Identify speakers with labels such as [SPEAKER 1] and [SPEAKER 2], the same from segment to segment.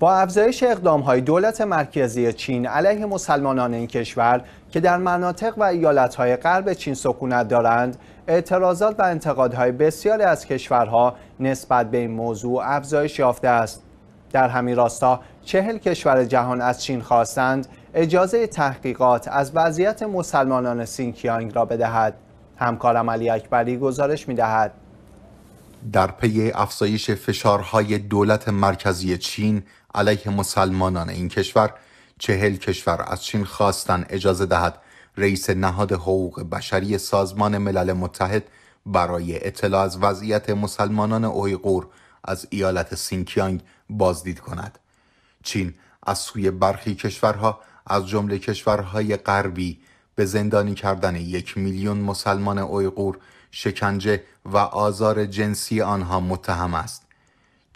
[SPEAKER 1] با افزایش های دولت مرکزی چین علیه مسلمانان این کشور که در مناطق و های غرب چین سکونت دارند اعتراضات و انتقادهای بسیاری از کشورها نسبت به این موضوع افزایش یافته است در همین راستا چهل کشور جهان از چین خواستند اجازه تحقیقات از وضعیت مسلمانان سینکیانگ را بدهد همکارم علی اکبری گزارش می دهد.
[SPEAKER 2] در پی افزایش فشارهای دولت مرکزی چین علیه مسلمانان این کشور چهل کشور از چین خواستن اجازه دهد رئیس نهاد حقوق بشری سازمان ملل متحد برای اطلاع از وضعیت مسلمانان اویغور از ایالت سینکیانگ بازدید کند چین از سوی برخی کشورها از جمله کشورهای غربی به زندانی کردن یک میلیون مسلمان اویغور شکنجه و آزار جنسی آنها متهم است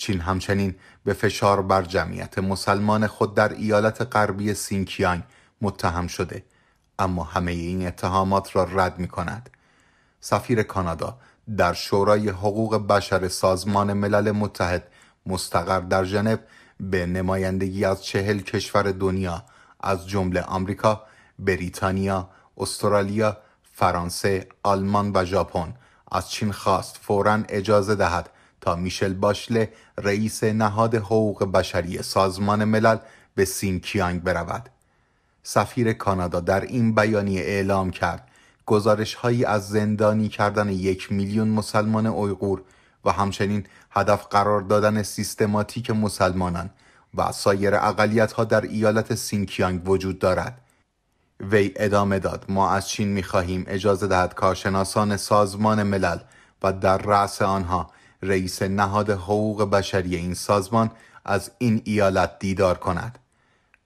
[SPEAKER 2] چین همچنین به فشار بر جمعیت مسلمان خود در ایالت غربی سینکیانگ متهم شده اما همه این اتهامات را رد می کند سفیر کانادا در شورای حقوق بشر سازمان ملل متحد مستقر در ژنو به نمایندگی از چهل کشور دنیا از جمله آمریکا، بریتانیا، استرالیا، فرانسه، آلمان و ژاپن از چین خواست فورا اجازه دهد تا میشل باشله رئیس نهاد حقوق بشری سازمان ملل به سینکیانگ برود سفیر کانادا در این بیانیه اعلام کرد گزارش هایی از زندانی کردن یک میلیون مسلمان اویغور و همچنین هدف قرار دادن سیستماتیک مسلمانان و سایر اقلیت ها در ایالت سینکیانگ وجود دارد وی ادامه داد ما از چین می اجازه دهد کارشناسان سازمان ملل و در رأس آنها رئیس نهاد حقوق بشری این سازمان از این ایالت دیدار کند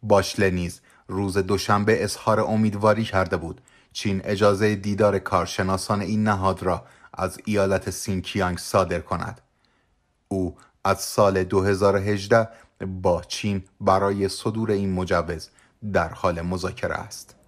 [SPEAKER 2] باشله نیز روز دوشنبه اظهار امیدواری کرده بود چین اجازه دیدار کارشناسان این نهاد را از ایالت سینکیانگ صادر کند او از سال 2018 با چین برای صدور این مجوز در حال مذاکره است